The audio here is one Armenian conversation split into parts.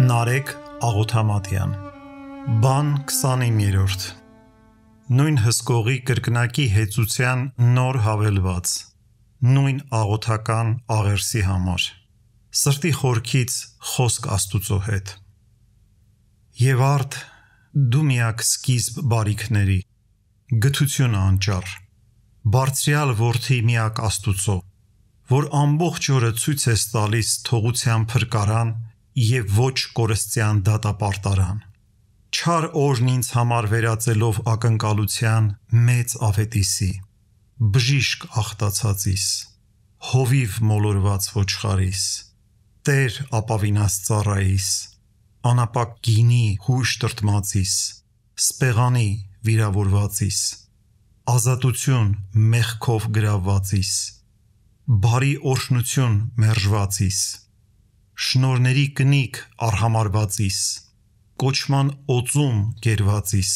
Նարեկ Աղոթամատյան Բան 29-րդ Նույն հսկողի կրկնակի հեծության նոր հավելված նույն աղոթական աղերսի համար սրտի խորքից խոսք Աստուծո հետ Եվ արդ դու միակ սկիզբ բարիքների գթություն անճար բարձրյալ որդի միակ Աստուծո որ ամբողջ օրը ցույց է տալիս թողության փրկարան եւ ոչ կորստյան դատապարտարան։ Չար օրն ինձ համար վերածելով ակնկալության մեծ ավետիսի։ Բժիշկ ախտացածիս, հովիվ մոլորված ոչխարիս, Տեր ապավինած ծառայիս, անապակ գինի հույժ տրտմածիս, սպեղանի վիրավորվածիս, ազատություն մեղքով գրավվածիս, բարի օրհնություն մերժվածիս շնորների կնիկ արհամարվածիս, կոչման օծում գերվածիս,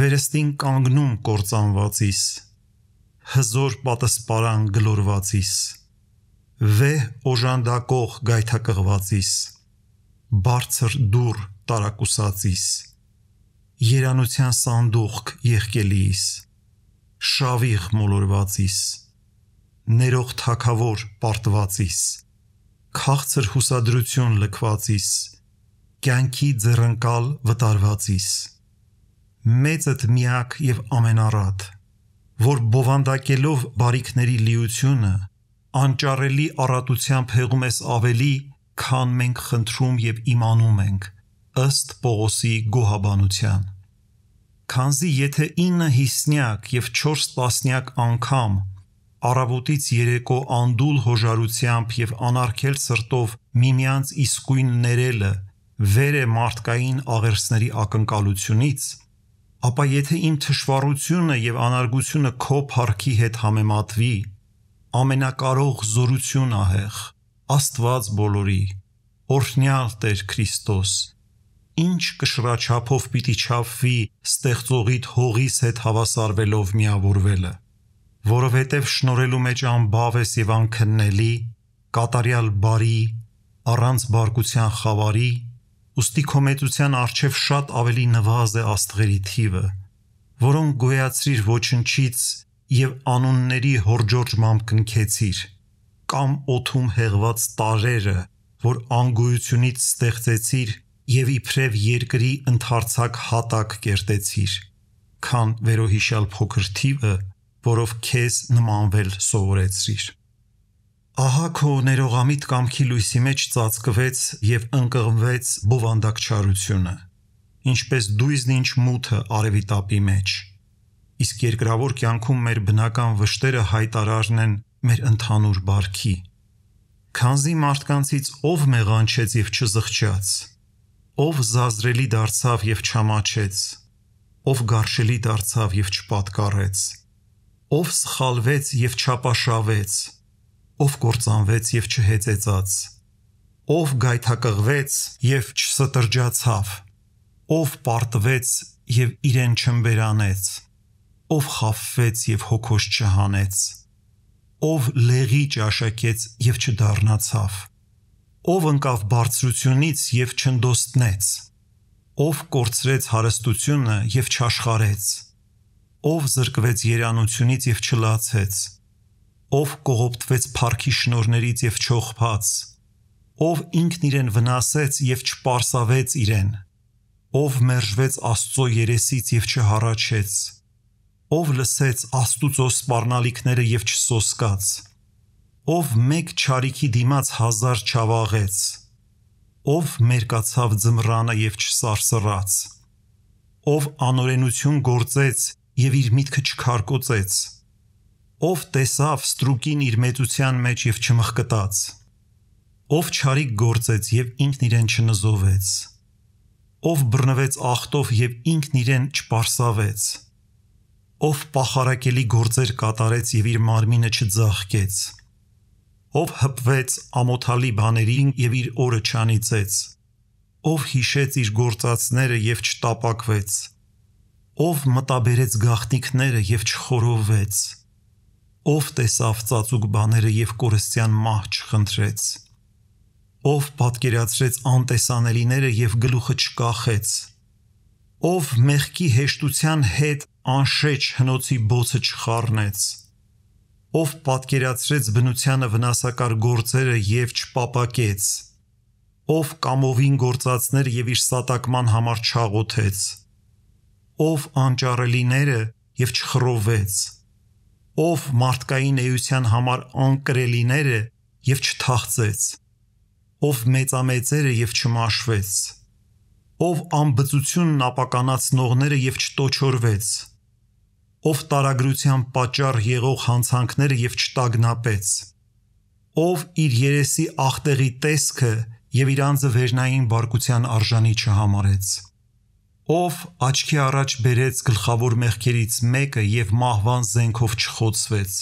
վերստին կանգնում կործանվածիս, հզոր պատասպարան գլորվածիս, վեհ օժանդակող գայթակղվածիս, բարձր դուր տարակուսածիս, երանության սանդուղք եղկելիս, շավիղ մոլորվածիս, ներող թակավոր պարտվածիս, քաղցր հուսադրություն լքվածիս, կյանքի ձեռնկալ վտարվածիս։ Մեծդ միակ եւ ամենառատ, որ բովանդակելով բարիքների լիությունը, անճարելի առատությամբ հեղում ես ավելի, քան մենք խնդրում եւ իմանում ենք, ըստ Պողոսի գոհաբանության։ Քանզի եթե 9 հիսնյակ եւ 4 տասնյակ անգամ Արաբուտից երեկո անդուլ հոժարությամբ եւ անարգել սրտով միմյանց իսկույն ներելը վեր է մարդկային աղերսների ակնկալությունից, ապա եթե իմ թշվառությունը եւ անարգությունը քո փառքի հետ համեմատվի, ամենակարող զորություն ահեղ, Աստված բոլորի, օրհնյալ Տեր Քրիստոս, ինչ կշրաչափով պիտի չափվի ստեղծողիդ հողիս հետ հավասարվելով միավորվելը որովհետև շնորելու մեջ անբավ է Սիվան քննելի, կատարյալ բարի, առանց բարկության խավարի, ուստի կոմետության արչև շատ ավելի նվազ է աստղերի թիվը, որոնք գոյացրիր ոչնչից եւ անունների հորջորջմամբ կնքեցիր, կամ օթում հեղված տարերը, որ անգույությունից ստեղծեցիր եւ իբրև երկրի ընդարձակ հատակ կերտեցիր, քան վերոհիշալ փոքր թիվը որով քեզ նմանվել սովորեցրիր։ Ահա քո ներողամիտ կամքի լույսի մեջ ծածկվեց եւ ընկղմվեց բովանդակ չարությունը, ինչպես դույզն ինչ մութը արևի տապի մեջ։ Իսկ երկրավոր կյանքում մեր բնական վշտերը հայտարարն են մեր ընդհանուր բարքի։ Քանզի մարդկանցից ով մեղանչեց եւ չզղջաց, ով զազրելի դարձավ եւ չամաչեց, ով գարշելի դարձավ եւ չպատկառեց, ով սխալվեց եւ չապաշավեց, ով կործանվեց եւ չհեծեցած, ով գայթակղվեց եւ չստրջացավ, ով պարտվեց եւ իրեն չմբերանեց, ով խաֆվեց եւ հոգոս չհանեց, ով լեղի ճաշակեց եւ չդառնացավ, ով ընկավ բարձրությունից եւ չնդոստնեց, ով կորցրեց հարստությունը եւ չաշխարեց, ով զրկվեց երանությունից եւ չլացեց, ով կողոպտվեց փառքի շնորներից եւ չողփաց, ով ինքն իրեն վնասեց եւ չպարսավեց իրեն, ով մերժվեց Աստծո երեսից եւ չհառաչեց, ով լսեց Աստուծո սпарնալիքները եւ չսոսկաց, ով մեկ ճարիքի դիմաց հազար չավաղեց, ով մերկացավ ձմռանը եւ չսարսռաց, ով անօրենություն գործեց եւ իր միտքը չքարկոծեց։ Ով տեսավ ստրուկին իր մեծության մեջ եւ չմխկտաց։ Ով ճարիկ գործեց եւ ինքն իրեն չնզովեց։ Ով բռնվեց ախտով եւ ինքն իրեն չպարսավեց։ Ով փախարակելի գործեր կատարեց եւ իր մարմինը չձախկեց։ Ով հպվեց ամոթալի բաներին եւ իր օրը չանիցեց։ Ով հիշեց իր գործածները եւ չտապակվեց ով մտաբերեց գաղտնիքները եւ չխորովեց, ով տեսավ ծածուկ բաները եւ կորստյան մահ չխնդրեց, ով պատկերացրեց անտեսանելիները եւ գլուխը չկախեց, ով մեղքի հեշտության հետ անշեջ հնոցի բոցը չխառնեց, ով պատկերացրեց բնությանը վնասակար գործերը եւ չպապակեց, ով կամովին գործածներ եւ իր սատակման համար չաղոթեց, ով անճարելիները եւ չխռովեց, ով մարդկային էության համար անկրելիները եւ չթաղցեց, ով մեծամեծերը եւ չմաշվեց, ով անբծությունն ապականացնողները եւ չտոչորվեց, ով տարագրության պատճառ եղող հանցանքները եւ չտագնապեց, ով իր երեսի ախտեղի տեսքը եւ իր անձը վերնային բարկության արժանի չհամարեց ով աչքի առաջ բերեց գլխավոր մեղքերից մեկը եւ մահվան զենքով չխոցվեց,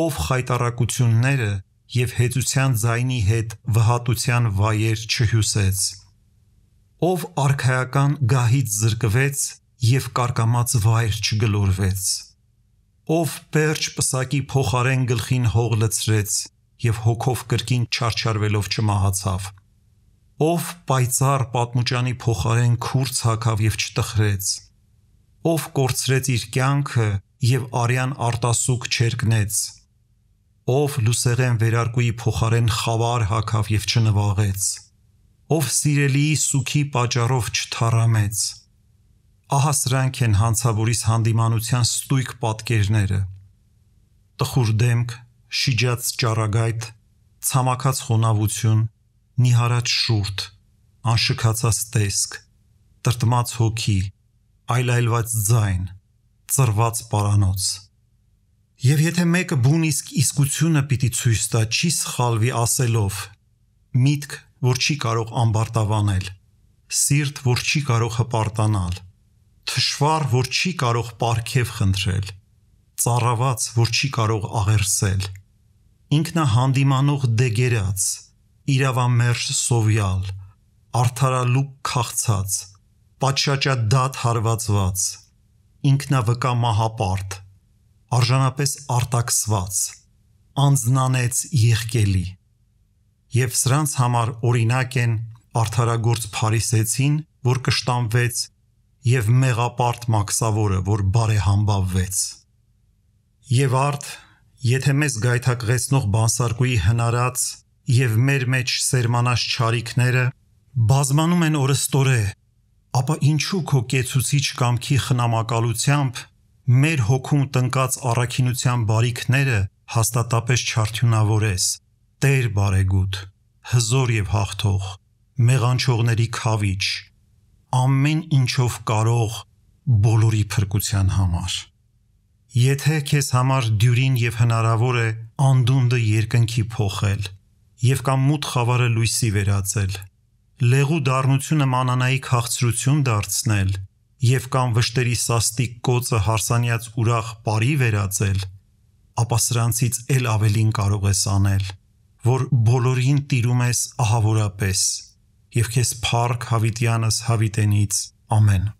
ով խայտարակությունները եւ հեծության ձայնի հետ վհատության վայեր չհյուսեց, ով արխայական գահից զրկվեց եւ կարկամած վայր չգլորվեց, ով պերճ պսակի փոխարեն գլխին հող լցրեց եւ հոգով կրկին չարչարվելով չմահացավ, ով պայծառ պատմուճանի փոխարեն քուրց հակավ եւ չտխրեց ով կորցրեց իր կյանքը եւ արյան արտասուք չերկնեց ով լուսեղեն վերարկուի փոխարեն խավար հակավ եւ չնվաղեց ով սիրելի սուքի պատճառով չթարամեց ահա սրանք են հանցավորից հանդիմանության ստույգ պատկերները տխուր դեմք շիջած ճառագայթ ցամաքած խոնավություն նիհարած շուրթ, անշքացած տեսք, տրտմած հոգի, այլայլված ձայն, ծրված պարանոց։ Եվ եթե մեկը բուն իսկ իսկությունը պիտի ցույց տա, չի սխալվի ասելով. միտք, որ չի կարող ամբարտավանել, սիրտ, որ չի կարող հպարտանալ, թշվառ, որ չի կարող պարքև խնդրել, ծառաված, որ չի կարող աղերսել, ինքնահանդիմանող դեգերած, իրավամերժ սովյալ, արթարալուկ քաղցած, պատշաճադատ հարվածված, ինքնավկա մահապարտ, արժանապես արտաքսված, անznանեց եղկելի։ Եվ սրանց համար օրինակ են արթարագործ Փարիսեցին, որ կշտամվեց, եւ մեղապարտ Մաքսավորը, որ բարեհամբավվեց։ Եվ արդ, եթե մեզ գայթակղեցնող բանսարկուի հնարած եւ մեր մեջ սերմանած ճարիքները բազմանում են օրստորե, ապա ինչու քո կեցուցիչ կամքի խնամակալությամբ մեր հոգում տնկած առաքինության բարիքները հաստատապես չարթյունավորես։ Տեր բարեգութ, հզոր եւ հաղթող, մեղանչողների խավիչ, ամեն ինչով կարող բոլորի փրկության համար։ Եթե քեզ համար դյուրին եւ հնարավոր է անդունդը երկնքի փոխել, եւ կամ մութ խավարը լույսի վերածել, լեղու դառնությունը մանանայի քաղցրություն դարձնել եւ կամ վշտերի սաստիկ կոծը հարսանյաց ուրախ բարի վերածել, ապա սրանցից ել ավելին կարող ես անել, որ բոլորին տիրում ես ահավորապես եւ քեզ փառք հավիտյանս հավիտենից ամեն